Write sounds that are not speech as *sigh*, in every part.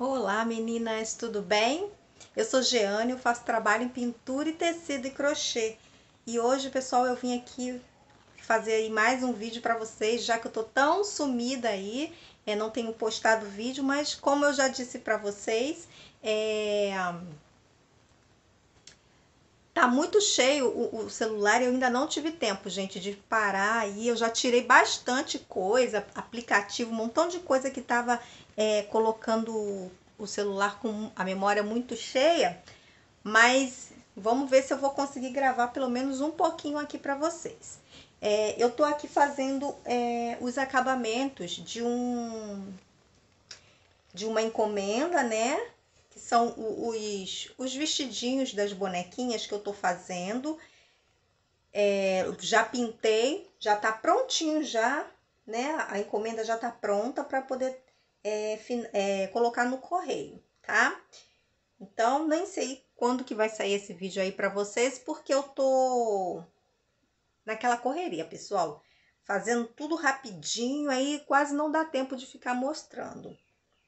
Olá meninas, tudo bem? Eu sou Jeane, eu faço trabalho em pintura e tecido e crochê. E hoje, pessoal, eu vim aqui fazer aí mais um vídeo para vocês, já que eu tô tão sumida aí, é, não tenho postado vídeo, mas como eu já disse para vocês, é Tá muito cheio o, o celular e eu ainda não tive tempo, gente, de parar aí. Eu já tirei bastante coisa, aplicativo, um montão de coisa que tava é, colocando o celular com a memória muito cheia. Mas vamos ver se eu vou conseguir gravar pelo menos um pouquinho aqui para vocês. É, eu tô aqui fazendo é, os acabamentos de um de uma encomenda, né? que são os, os vestidinhos das bonequinhas que eu tô fazendo. É, já pintei, já tá prontinho já, né? A encomenda já tá pronta para poder é, fin, é, colocar no correio, tá? Então, nem sei quando que vai sair esse vídeo aí para vocês, porque eu tô naquela correria, pessoal. Fazendo tudo rapidinho, aí quase não dá tempo de ficar mostrando.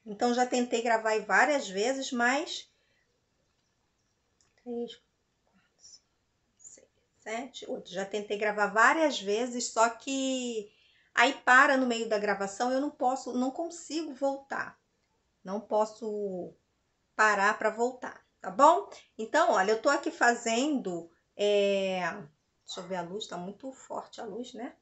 Então já tentei gravar várias vezes, mas 3, 4, 5, 6, 7, 8. Já tentei gravar várias vezes, só que aí para no meio da gravação, eu não posso, não consigo voltar. Não posso parar para voltar, tá bom? Então, olha, eu tô aqui fazendo é... deixa eu ver a luz, tá muito forte a luz, né?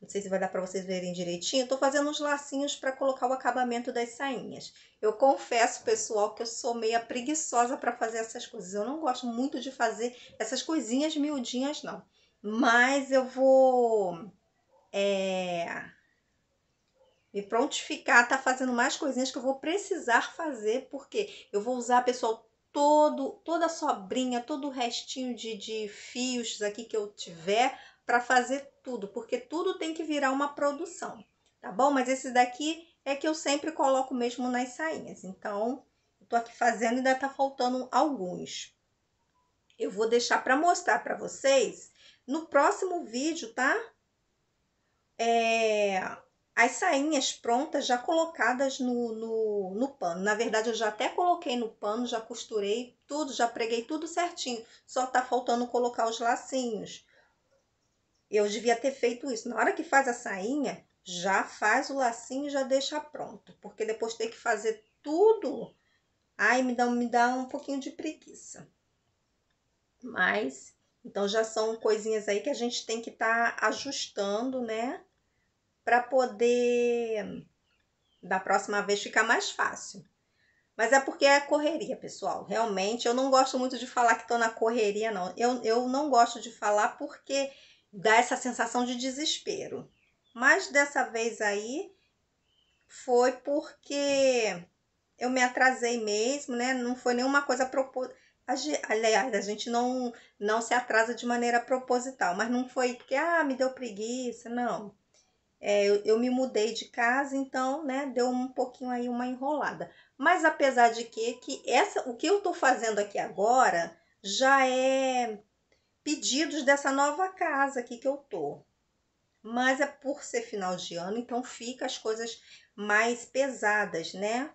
Não sei se vai dar para vocês verem direitinho. Estou fazendo uns lacinhos para colocar o acabamento das sainhas. Eu confesso, pessoal, que eu sou meia preguiçosa para fazer essas coisas. Eu não gosto muito de fazer essas coisinhas miudinhas, não. Mas eu vou... É, me prontificar, tá fazendo mais coisinhas que eu vou precisar fazer, porque eu vou usar, pessoal, todo, toda a sobrinha, todo o restinho de, de fios aqui que eu tiver para fazer tudo, porque tudo tem que virar uma produção, tá bom? Mas esse daqui é que eu sempre coloco mesmo nas sainhas, então eu tô aqui fazendo e ainda tá faltando alguns. Eu vou deixar para mostrar para vocês no próximo vídeo, tá? É, as sainhas prontas já colocadas no, no, no, pano. Na verdade, eu já até coloquei no pano, já costurei tudo, já preguei tudo certinho. Só tá faltando colocar os lacinhos. Eu devia ter feito isso. Na hora que faz a sainha, já faz o lacinho e já deixa pronto. Porque depois tem que fazer tudo. Ai, me dá, me dá um pouquinho de preguiça. Mas, então já são coisinhas aí que a gente tem que estar tá ajustando, né? Para poder da próxima vez ficar mais fácil. Mas é porque é correria, pessoal. Realmente, eu não gosto muito de falar que estou na correria, não. Eu, eu não gosto de falar porque dá essa sensação de desespero. Mas dessa vez aí foi porque eu me atrasei mesmo, né? Não foi nenhuma coisa proposital. Aliás, a gente não, não se atrasa de maneira proposital, mas não foi porque, ah, me deu preguiça, não. É, eu, eu, me mudei de casa, então, né, deu um pouquinho aí uma enrolada. Mas apesar de que, que essa, o que eu tô fazendo aqui agora já é pedidos dessa nova casa aqui que eu tô. Mas é por ser final de ano, então fica as coisas mais pesadas, né?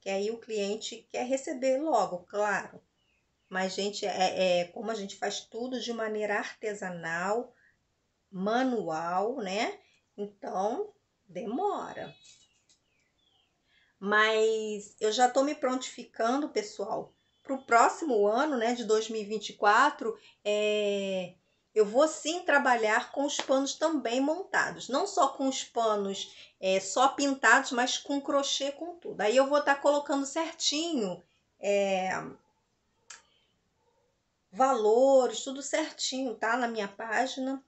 Que aí o cliente quer receber logo, claro. Mas, gente, é, é, é como a gente faz tudo de maneira artesanal, manual, né? Então, demora. Mas eu já tô me prontificando, pessoal, para o próximo ano, né, de 2024, é, eu vou sim trabalhar com os panos também montados, não só com os panos é, só pintados, mas com crochê com tudo. Aí eu vou estar tá colocando certinho é, valores, tudo certinho, tá? Na minha página.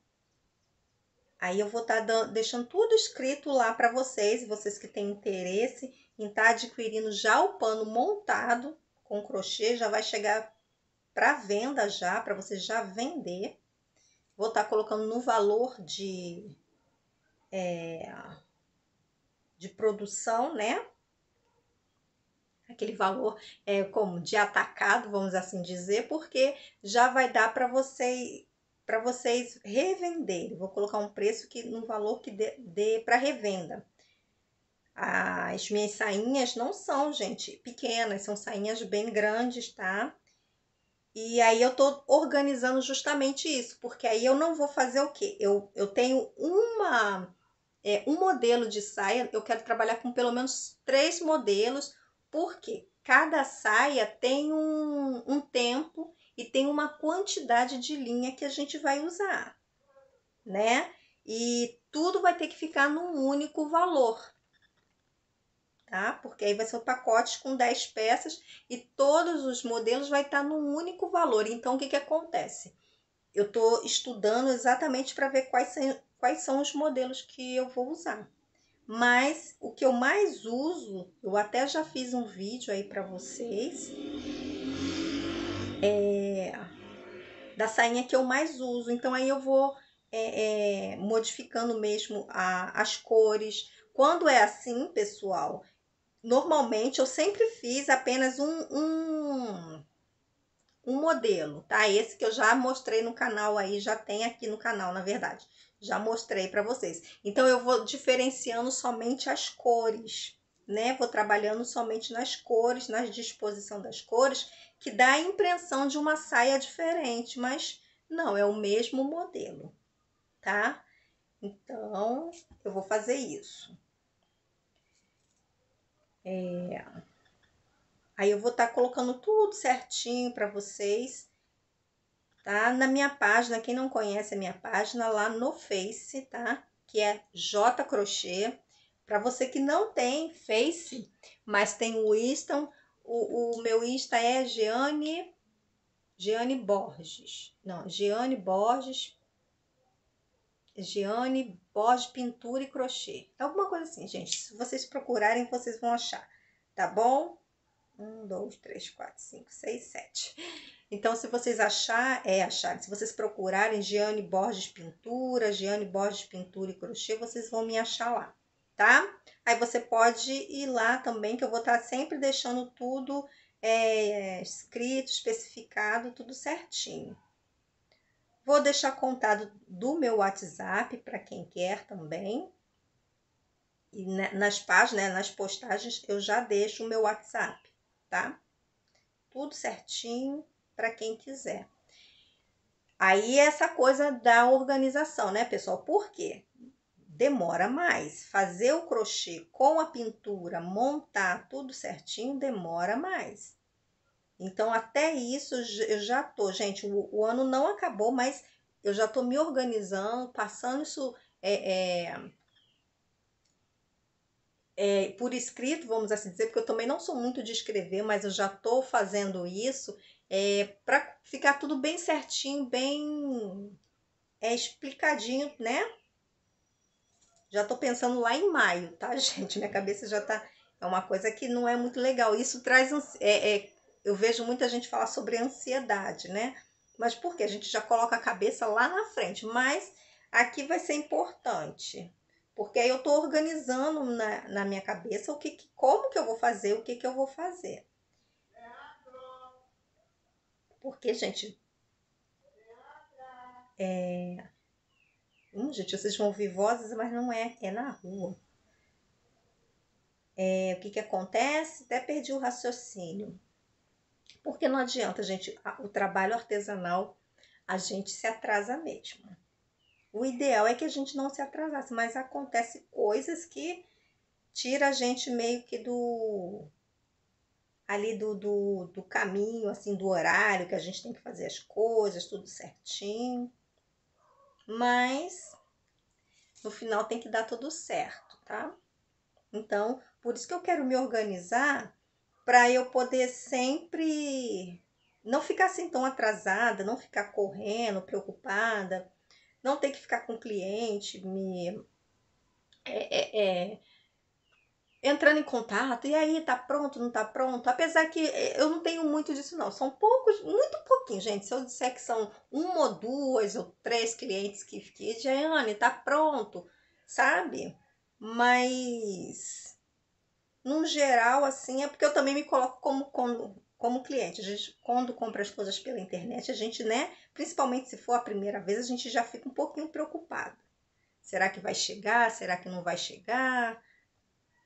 Aí eu vou estar tá deixando tudo escrito lá para vocês, vocês que têm interesse em estar tá adquirindo já o pano montado, com crochê já vai chegar para venda já, para você já vender. Vou estar tá colocando no valor de, é, de produção, né? Aquele valor é, como de atacado, vamos assim dizer, porque já vai dar para você para vocês revenderem. Vou colocar um preço que no valor que dê, dê para revenda. As minhas sainhas não são, gente, pequenas, são sainhas bem grandes, tá? E aí eu tô organizando justamente isso, porque aí eu não vou fazer o quê? Eu, eu tenho uma, é, um modelo de saia, eu quero trabalhar com pelo menos três modelos, porque cada saia tem um, um tempo e tem uma quantidade de linha que a gente vai usar, né? E tudo vai ter que ficar num único valor tá? Porque aí vai ser o um pacote com 10 peças e todos os modelos vai estar tá num único valor. Então, o que, que acontece? Eu estou estudando exatamente para ver quais são, quais são os modelos que eu vou usar. Mas o que eu mais uso, eu até já fiz um vídeo aí para vocês, é, da sainha que eu mais uso. Então, aí eu vou é, é, modificando mesmo a, as cores. Quando é assim, pessoal, normalmente eu sempre fiz apenas um, um, um, modelo, tá? Esse que eu já mostrei no canal aí, já tem aqui no canal, na verdade. Já mostrei para vocês. Então, eu vou diferenciando somente as cores, né? Vou trabalhando somente nas cores, na disposição das cores, que dá a impressão de uma saia diferente, mas não, é o mesmo modelo, tá? Então, eu vou fazer isso. É... Aí eu vou estar tá colocando tudo certinho para vocês, tá? Na minha página, quem não conhece a minha página, lá no Face, tá? Que é J Crochê. Para você que não tem Face, mas tem o Insta, o, o meu Insta é Jeane, Jeane Borges. Não, Jeane Borges Giane pós pintura e crochê. Alguma coisa assim, gente. Se vocês procurarem, vocês vão achar, tá bom? Um, dois, três, quatro, cinco, seis, sete. Então, se vocês achar, é achar. Se vocês procurarem Giane Borges Pintura, Giane Borges Pintura e Crochê, vocês vão me achar lá, tá? Aí você pode ir lá também, que eu vou estar tá sempre deixando tudo é, escrito, especificado, tudo certinho. Vou deixar contado do meu WhatsApp para quem quer também. E né, nas páginas, né, nas postagens, eu já deixo o meu WhatsApp, tá? Tudo certinho para quem quiser. Aí essa coisa da organização, né, pessoal? Por quê? Demora mais. Fazer o crochê com a pintura, montar tudo certinho, demora mais. Então, até isso eu já tô, gente, o, o ano não acabou, mas eu já tô me organizando, passando isso é, é, é, por escrito, vamos assim dizer, porque eu também não sou muito de escrever, mas eu já tô fazendo isso é para ficar tudo bem certinho, bem é explicadinho, né? Já tô pensando lá em maio, tá, *laughs* gente? Minha cabeça já tá. É uma coisa que não é muito legal. Isso traz. é, é eu vejo muita gente falar sobre ansiedade, né? Mas por que a gente já coloca a cabeça lá na frente? Mas aqui vai ser importante, porque aí eu estou organizando na, na, minha cabeça o que, como que eu vou fazer, o que, que eu vou fazer. Porque, gente. É... Hum, gente, vocês vão ouvir vozes, mas não é, é na rua. É, o que, que acontece? Até perdi o raciocínio. Porque não adianta, gente, o trabalho artesanal, a gente se atrasa mesmo. O ideal é que a gente não se atrasasse, mas acontece coisas que tira a gente meio que do ali do, do, do caminho, assim, do horário que a gente tem que fazer as coisas, tudo certinho. Mas no final tem que dar tudo certo, tá? Então, por isso que eu quero me organizar para eu poder sempre não ficar assim tão atrasada, não ficar correndo, preocupada, não ter que ficar com o cliente, me é, é, é, entrando em contato, e aí, tá pronto, não tá pronto? Apesar que é, eu não tenho muito disso, não. São poucos, muito pouquinho, gente. Se eu disser que são uma ou duas ou três clientes que fiquei, Jeane, tá pronto, sabe? Mas no geral, assim, é porque eu também me coloco como, como, como cliente. A gente, quando compra as coisas pela internet, a gente, né, principalmente se for a primeira vez, a gente já fica um pouquinho preocupado. Será que vai chegar? Será que não vai chegar?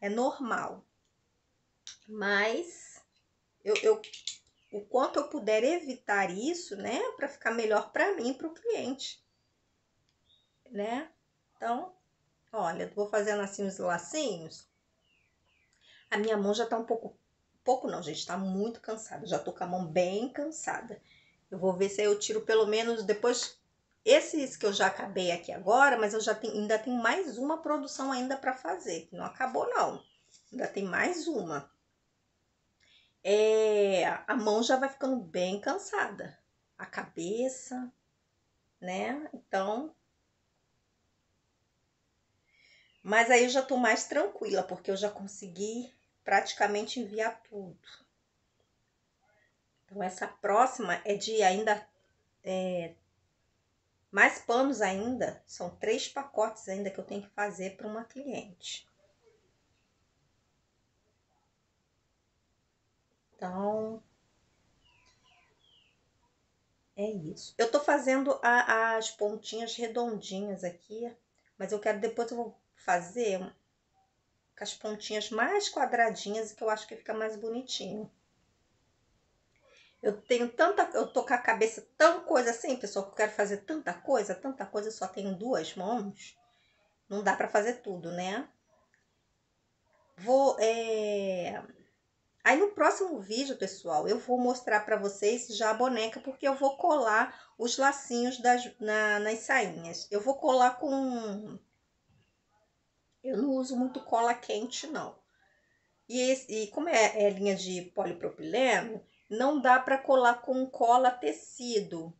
É normal. Mas eu, eu o quanto eu puder evitar isso, né, para ficar melhor para mim e para o cliente, né? Então, olha, vou fazendo assim os lacinhos a minha mão já tá um pouco. Pouco não, gente, tá muito cansada. Já tô com a mão bem cansada. Eu vou ver se eu tiro pelo menos depois esses que eu já acabei aqui agora, mas eu já tenho, ainda tenho mais uma produção ainda para fazer, que não acabou não. Ainda tem mais uma. É, a mão já vai ficando bem cansada. A cabeça, né? Então, mas aí eu já tô mais tranquila, porque eu já consegui praticamente enviar tudo. Então, essa próxima é de ainda é, mais panos ainda. São três pacotes ainda que eu tenho que fazer para uma cliente. Então, é isso. Eu tô fazendo a, as pontinhas redondinhas aqui, mas eu quero depois eu vou fazer com as pontinhas mais quadradinhas, que eu acho que fica mais bonitinho. Eu tenho tanta, eu tô com a cabeça tão coisa assim, pessoal, que eu quero fazer tanta coisa, tanta coisa, só tenho duas mãos. Não dá pra fazer tudo, né? Vou, é... Aí no próximo vídeo, pessoal, eu vou mostrar pra vocês já a boneca, porque eu vou colar os lacinhos das, na, nas sainhas. Eu vou colar com eu não uso muito cola quente, não. E, e como é, é linha de polipropileno, não dá para colar com cola tecido.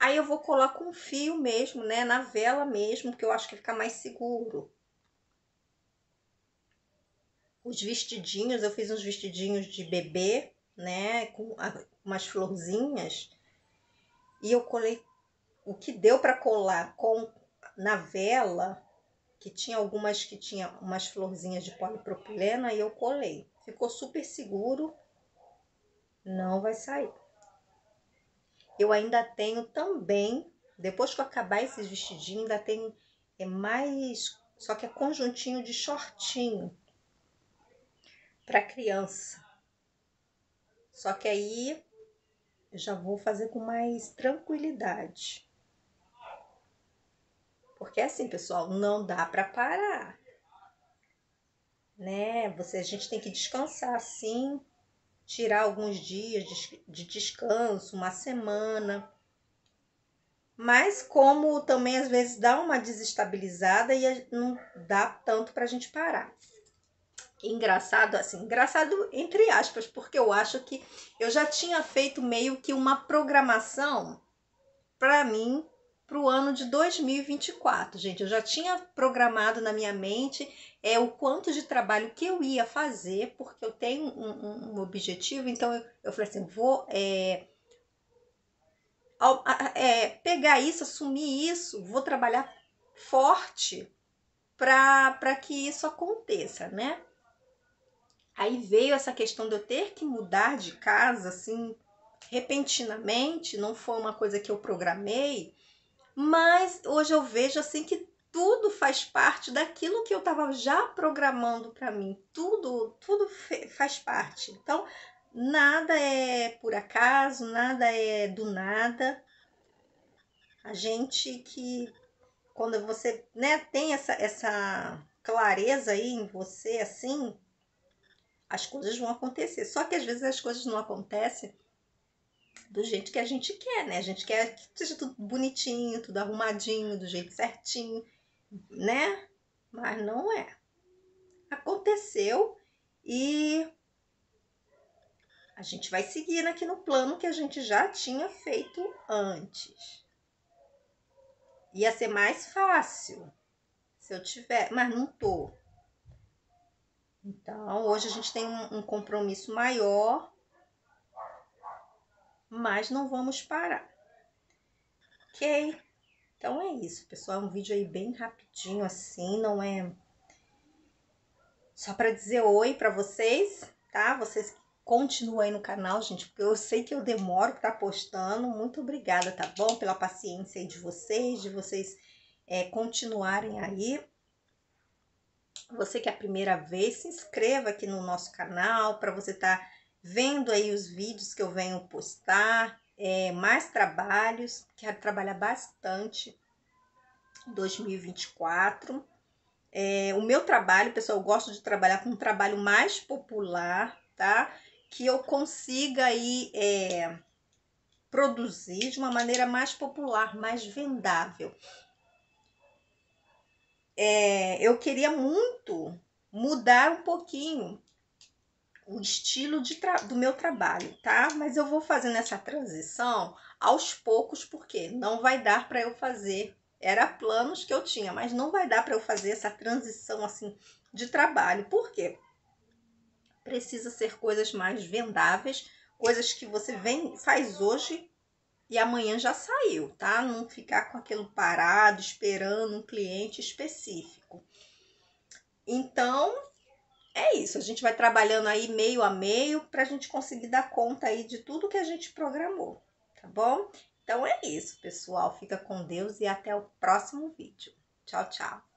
Aí eu vou colar com fio mesmo, né? Na vela mesmo, que eu acho que fica mais seguro. Os vestidinhos, eu fiz uns vestidinhos de bebê, né? Com umas florzinhas. E eu colei o que deu para colar com na vela, que tinha algumas que tinha umas florzinhas de polipropileno e eu colei. Ficou super seguro, não vai sair. Eu ainda tenho também, depois que eu acabar esses vestidinhos, ainda tem é mais, só que é conjuntinho de shortinho para criança. Só que aí eu já vou fazer com mais tranquilidade. Porque assim, pessoal, não dá para parar. Né? Você, a gente tem que descansar sim, tirar alguns dias de, de descanso, uma semana. Mas como também às vezes dá uma desestabilizada e não dá tanto para a gente parar engraçado, assim, engraçado entre aspas, porque eu acho que eu já tinha feito meio que uma programação para mim para o ano de 2024, gente. Eu já tinha programado na minha mente é o quanto de trabalho que eu ia fazer, porque eu tenho um, um, um objetivo, então eu, eu, falei assim, vou é, ao, a, é, pegar isso, assumir isso, vou trabalhar forte para que isso aconteça, né? Aí veio essa questão de eu ter que mudar de casa, assim, repentinamente, não foi uma coisa que eu programei, mas hoje eu vejo assim que tudo faz parte daquilo que eu estava já programando para mim. Tudo, tudo faz parte. Então, nada é por acaso, nada é do nada. A gente que quando você, né, tem essa essa clareza aí em você assim, as coisas vão acontecer. Só que às vezes as coisas não acontecem do jeito que a gente quer, né? A gente quer que seja tudo bonitinho, tudo arrumadinho, do jeito certinho, né? Mas não é. Aconteceu e a gente vai seguir aqui no plano que a gente já tinha feito antes. Ia ser mais fácil se eu tiver, mas não tô. Então, hoje a gente tem um, um compromisso maior mas não vamos parar. Ok? Então é isso, pessoal. É um vídeo aí bem rapidinho assim, não é só para dizer oi para vocês, tá? Vocês continuam aí no canal, gente, porque eu sei que eu demoro pra tá postando. Muito obrigada, tá bom? Pela paciência aí de vocês, de vocês é, continuarem aí. Você que é a primeira vez, se inscreva aqui no nosso canal para você estar tá vendo aí os vídeos que eu venho postar, é, mais trabalhos, quero trabalhar bastante 2024. É, o meu trabalho, pessoal, eu gosto de trabalhar com um trabalho mais popular, tá? Que eu consiga aí é, produzir de uma maneira mais popular, mais vendável. É, eu queria muito mudar um pouquinho o estilo de do meu trabalho, tá? Mas eu vou fazendo essa transição aos poucos, porque não vai dar para eu fazer. Era planos que eu tinha, mas não vai dar para eu fazer essa transição assim de trabalho. Por quê? Precisa ser coisas mais vendáveis, coisas que você vem faz hoje e amanhã já saiu, tá? Não ficar com aquilo parado esperando um cliente específico. Então, é isso, a gente vai trabalhando aí meio a meio para a gente conseguir dar conta aí de tudo que a gente programou, tá bom? Então é isso, pessoal. Fica com Deus e até o próximo vídeo. Tchau, tchau.